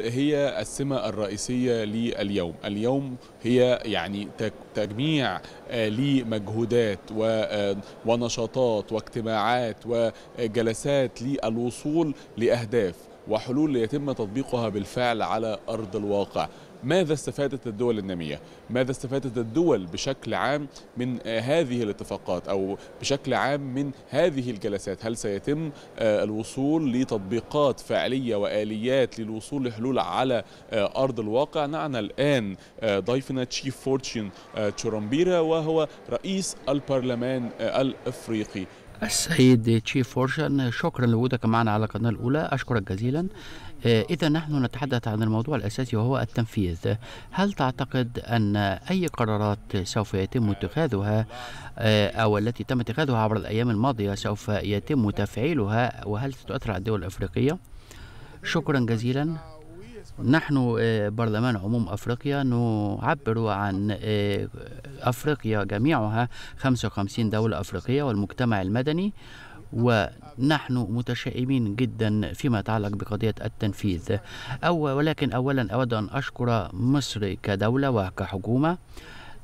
هي السمة الرئيسية لليوم اليوم هي يعني تجميع آه، لمجهودات آه، ونشاطات واجتماعات وجلسات للوصول لأهداف وحلول يتم تطبيقها بالفعل على أرض الواقع ماذا استفادت الدول النامية؟ ماذا استفادت الدول بشكل عام من آه، هذه الاتفاقات أو بشكل عام من هذه الجلسات؟ هل سيتم آه، الوصول لتطبيقات فعلية وآليات للوصول لحلول على آه، أرض الواقع؟ نعنا الآن ضيفنا تشيف فورتشين تشورامبيرا وهو رئيس البرلمان الإفريقي السيد تشيف فورشن شكرا لوجودك معنا على القناة الأولى أشكرك جزيلا آه، إذا نحن نتحدث عن الموضوع الأساسي وهو التنفيذ هل تعتقد أن أي قرارات سوف يتم اتخاذها آه، أو التي تم اتخاذها عبر الأيام الماضية سوف يتم تفعيلها وهل ستؤثر على الدول الأفريقية؟ شكرا جزيلا نحن آه، برلمان عموم أفريقيا نعبر عن آه، أفريقيا جميعها 55 دولة أفريقية والمجتمع المدني ونحن متشائمين جدا فيما يتعلق بقضية التنفيذ أو ولكن أولا أود أن أشكر مصر كدولة وكحكومة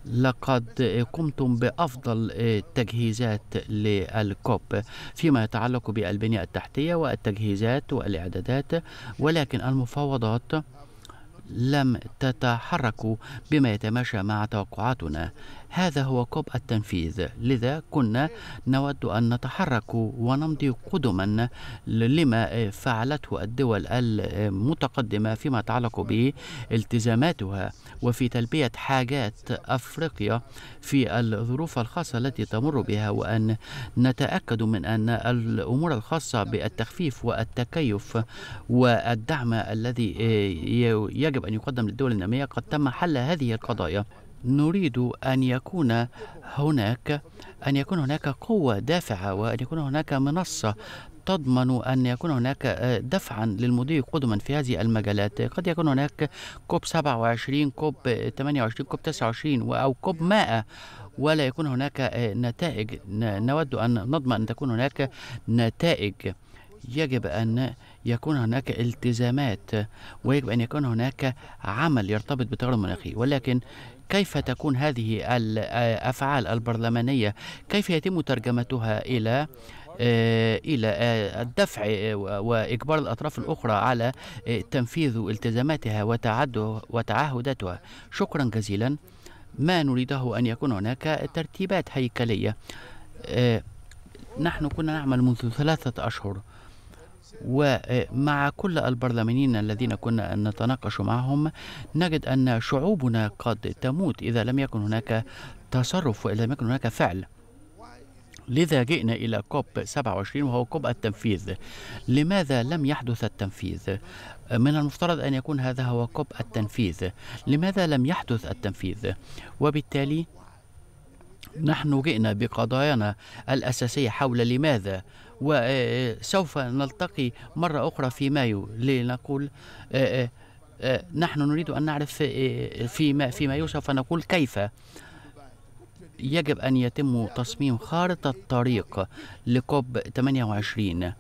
لقد قمتم بأفضل التجهيزات للكوب فيما يتعلق بالبنية التحتية والتجهيزات والإعدادات ولكن المفاوضات لم تتحرك بما يتماشى مع توقعاتنا هذا هو كوب التنفيذ لذا كنا نود أن نتحرك ونمضي قدما لما فعلته الدول المتقدمة فيما يتعلق بالتزاماتها وفي تلبية حاجات أفريقيا في الظروف الخاصة التي تمر بها وأن نتأكد من أن الأمور الخاصة بالتخفيف والتكيف والدعم الذي يجب أن يقدم للدول النامية قد تم حل هذه القضايا نريد أن يكون هناك أن يكون هناك قوة دافعة وأن يكون هناك منصة تضمن أن يكون هناك آه، دفعا للمضي قدما في هذه المجالات قد يكون هناك كوب 27 كوب 28 آه، كوب 29 أو كوب 100 ولا يكون هناك آه، نتائج نود أن نضمن أن تكون هناك نتائج يجب أن يكون هناك التزامات ويجب أن يكون هناك عمل يرتبط بالتغير المناخي ولكن كيف تكون هذه الافعال البرلمانيه كيف يتم ترجمتها الى الى الدفع واجبار الاطراف الاخرى على تنفيذ التزاماتها وتعهداتها شكرا جزيلا ما نريده ان يكون هناك ترتيبات هيكليه نحن كنا نعمل منذ ثلاثه اشهر ومع كل البرلمانيين الذين كنا نتناقش معهم نجد أن شعوبنا قد تموت إذا لم يكن هناك تصرف وإذا لم يكن هناك فعل لذا جئنا إلى كوب 27 وهو كوب التنفيذ لماذا لم يحدث التنفيذ؟ من المفترض أن يكون هذا هو كوب التنفيذ لماذا لم يحدث التنفيذ؟ وبالتالي نحن جئنا بقضايانا الأساسية حول لماذا وسوف نلتقي مرة أخرى في مايو لنقول آه، آه، آه، نحن نريد أن نعرف في في مايو سوف نقول كيف يجب أن يتم تصميم خارطة طريق لكوب 28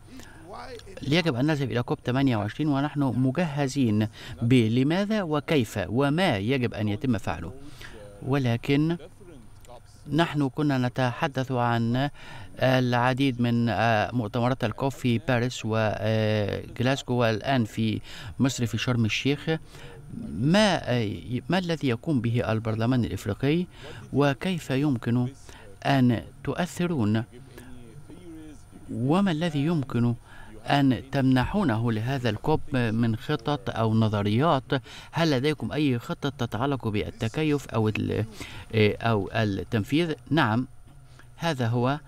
يجب أن نذهب إلى كوب 28 ونحن مجهزين بلماذا وكيف وما يجب أن يتم فعله ولكن نحن كنا نتحدث عن آه، العديد من آه، مؤتمرات الكوف في باريس وجلاسكو آه، والآن في مصر في شرم الشيخ ما ما الذي يقوم به البرلمان الافريقي وكيف يمكن ان تؤثرون وما الذي يمكن أن تمنحونه لهذا الكوب من خطط أو نظريات هل لديكم أي خطة تتعلق بالتكيف أو أو التنفيذ نعم هذا هو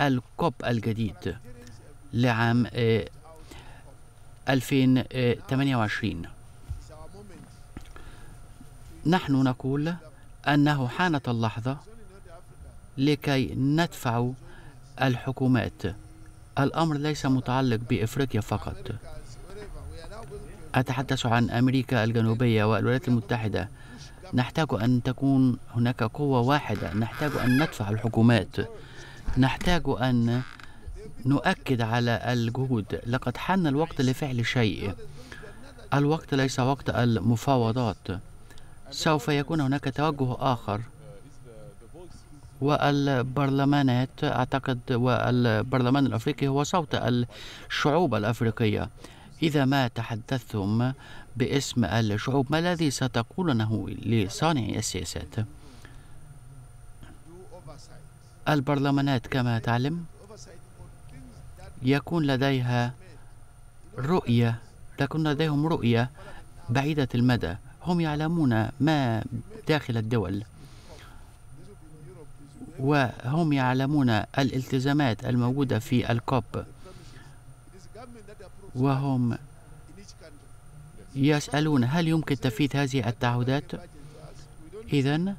الكوب الجديد لعام 2028 آه، نحن نقول أنه حانت اللحظة لكي ندفع الحكومات الأمر ليس متعلق بإفريقيا فقط أتحدث عن أمريكا الجنوبية والولايات المتحدة نحتاج أن تكون هناك قوة واحدة نحتاج أن ندفع الحكومات نحتاج أن نؤكد على الجهود لقد حان الوقت لفعل شيء الوقت ليس وقت المفاوضات سوف يكون هناك توجه آخر والبرلمانات أعتقد والبرلمان الأفريقي هو صوت الشعوب الأفريقية إذا ما تحدثتم باسم الشعوب ما الذي ستقولونه لصانعي السياسات البرلمانات كما تعلم يكون لديها رؤية تكون لديهم رؤية بعيدة المدى هم يعلمون ما داخل الدول وهم يعلمون الالتزامات الموجودة في الكوب وهم يسألون هل يمكن تنفيذ هذه التعهدات إذا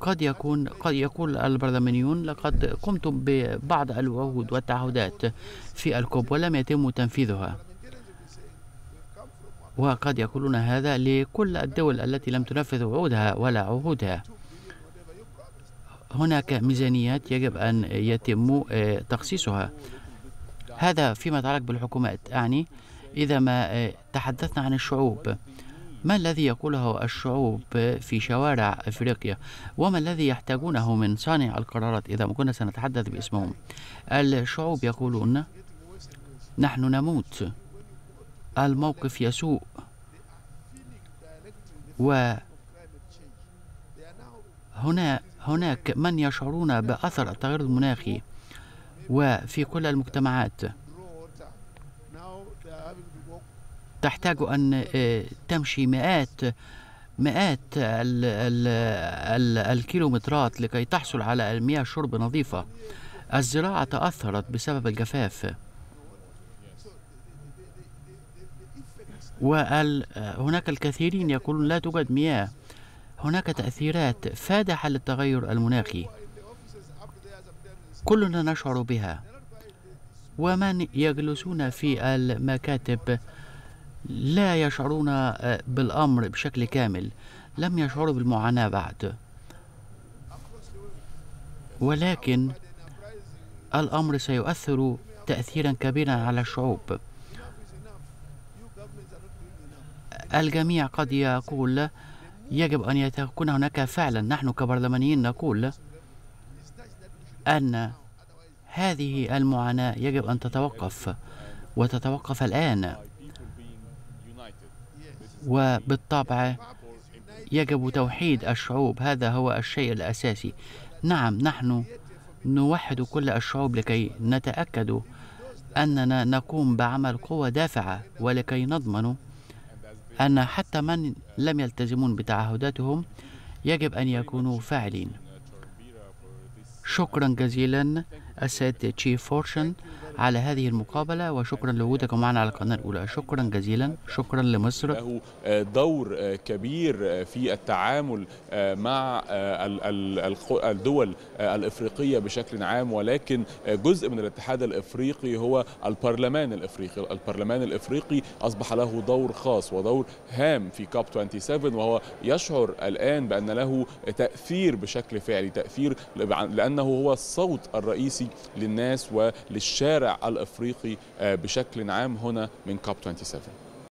قد يكون قد يقول البرلمانيون لقد قمتم ببعض الوعود والتعهدات في الكوب ولم يتم تنفيذها وقد يقولون هذا لكل الدول التي لم تنفذ وعودها ولا عهودها هناك ميزانيات يجب أن يتم آه، تخصيصها هذا فيما يتعلق بالحكومات أعني إذا ما آه، تحدثنا عن الشعوب ما الذي يقوله الشعوب في شوارع افريقيا وما الذي يحتاجونه من صانع القرارات اذا ما كنا سنتحدث باسمهم الشعوب يقولون نحن نموت الموقف يسوء و هنا هناك من يشعرون بأثر التغير المناخي وفي كل المجتمعات تحتاج أن آه، تمشي مئات مئات الـ الـ الـ الكيلومترات لكي تحصل على المياه شرب نظيفة الزراعة تأثرت بسبب الجفاف وهناك آه، الكثيرين يقولون لا توجد مياه هناك تأثيرات فادحة للتغير المناخي كلنا نشعر بها ومن يجلسون في المكاتب لا يشعرون بالأمر بشكل كامل لم يشعروا بالمعاناة بعد ولكن الأمر سيؤثر تأثيرا كبيرا على الشعوب الجميع قد يقول يجب أن يكون هناك فعلا نحن كبرلمانيين نقول أن هذه المعاناة يجب أن تتوقف وتتوقف الآن وبالطبع يجب توحيد الشعوب هذا هو الشيء الأساسي نعم نحن نوحد كل الشعوب لكي نتأكد أننا نقوم بعمل قوة دافعة ولكي نضمن أن حتى من لم يلتزمون بتعهداتهم يجب أن يكونوا فاعلين شكرا جزيلا السيد تشي فورشن على هذه المقابله وشكرا لوجودك معنا على القناه الاولى شكرا جزيلا شكرا لمصر له آه، دور آه، كبير آه، في التعامل مع الدول الافريقيه بشكل عام ولكن جزء من الاتحاد الافريقي هو البرلمان الافريقي البرلمان الافريقي اصبح له دور خاص ودور هام في كاب 27 وهو يشعر الان بان له تاثير بشكل فعلي تاثير لانه هو الصوت الرئيسي للناس وللشارع الشارع الافريقي آه، بشكل عام هنا من كاب 27